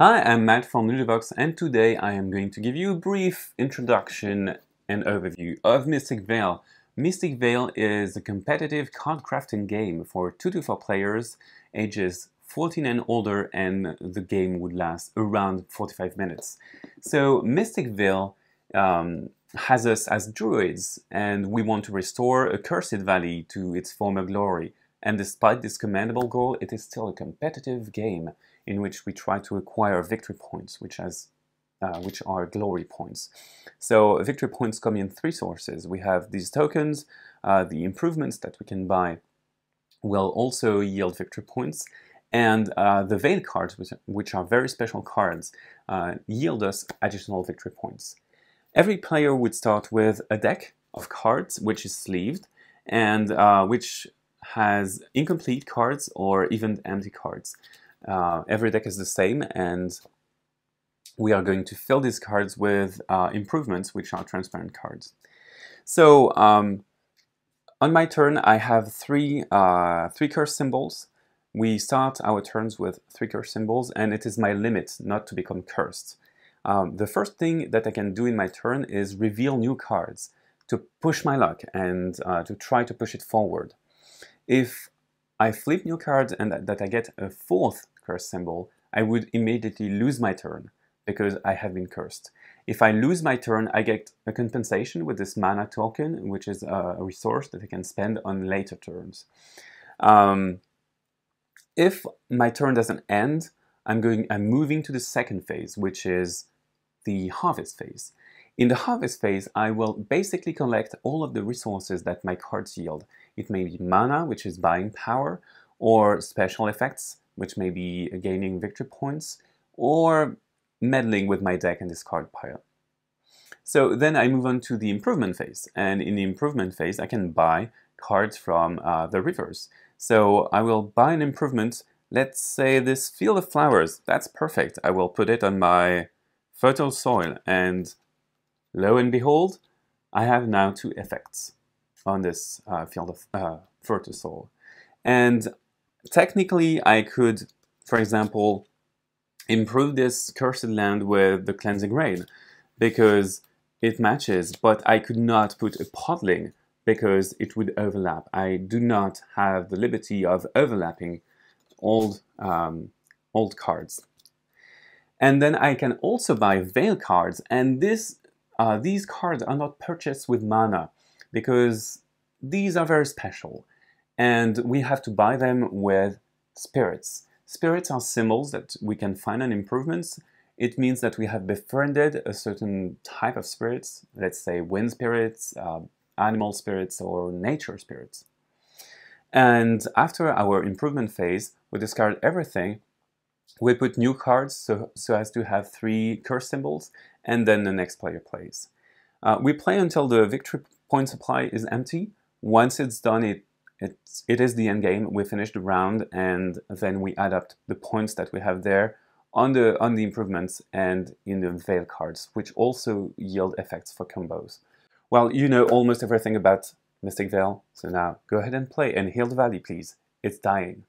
Hi, I'm Matt from Nudivox and today I am going to give you a brief introduction and overview of Mystic Veil. Mystic Veil is a competitive card crafting game for 2 to 4 players ages 14 and older and the game would last around 45 minutes. So Mystic Veil um, has us as druids and we want to restore a cursed valley to its former glory. And despite this commendable goal, it is still a competitive game in which we try to acquire victory points, which has uh, which are glory points. So victory points come in three sources. We have these tokens, uh, the improvements that we can buy will also yield victory points, and uh, the veil cards, which, which, are very special cards, uh, yield us additional victory points. Every player would start with a deck of cards, which is sleeved, and uh, which has incomplete cards or even empty cards. Uh, every deck is the same and we are going to fill these cards with uh, improvements, which are transparent cards. So um, on my turn, I have three, uh, three curse symbols. We start our turns with three curse symbols, and it is my limit not to become cursed. Um, the first thing that I can do in my turn is reveal new cards to push my luck and uh, to try to push it forward. If I flip new cards and that I get a fourth curse symbol, I would immediately lose my turn because I have been cursed. If I lose my turn, I get a compensation with this mana token, which is a resource that I can spend on later turns. Um, if my turn doesn't end, I'm going. I'm moving to the second phase, which is the harvest phase. In the harvest phase, I will basically collect all of the resources that my cards yield. It may be mana, which is buying power, or special effects, which may be gaining victory points, or meddling with my deck and discard pile. So then I move on to the improvement phase, and in the improvement phase I can buy cards from uh, the rivers. So I will buy an improvement, let's say this field of flowers, that's perfect. I will put it on my fertile soil, and lo and behold, I have now two effects on this uh, field of uh, soil, And technically, I could, for example, improve this cursed land with the cleansing rain because it matches, but I could not put a podling because it would overlap. I do not have the liberty of overlapping old, um, old cards. And then I can also buy veil cards, and this, uh, these cards are not purchased with mana because these are very special and we have to buy them with spirits. Spirits are symbols that we can find on improvements. It means that we have befriended a certain type of spirits, let's say wind spirits, uh, animal spirits, or nature spirits. And after our improvement phase, we discard everything. We put new cards so, so as to have three curse symbols, and then the next player plays. Uh, we play until the victory point supply is empty. Once it's done, it, it's, it is the end game. We finish the round and then we add up the points that we have there on the, on the improvements and in the veil cards, which also yield effects for combos. Well, you know almost everything about Mystic Veil, so now go ahead and play and heal the valley, please. It's dying.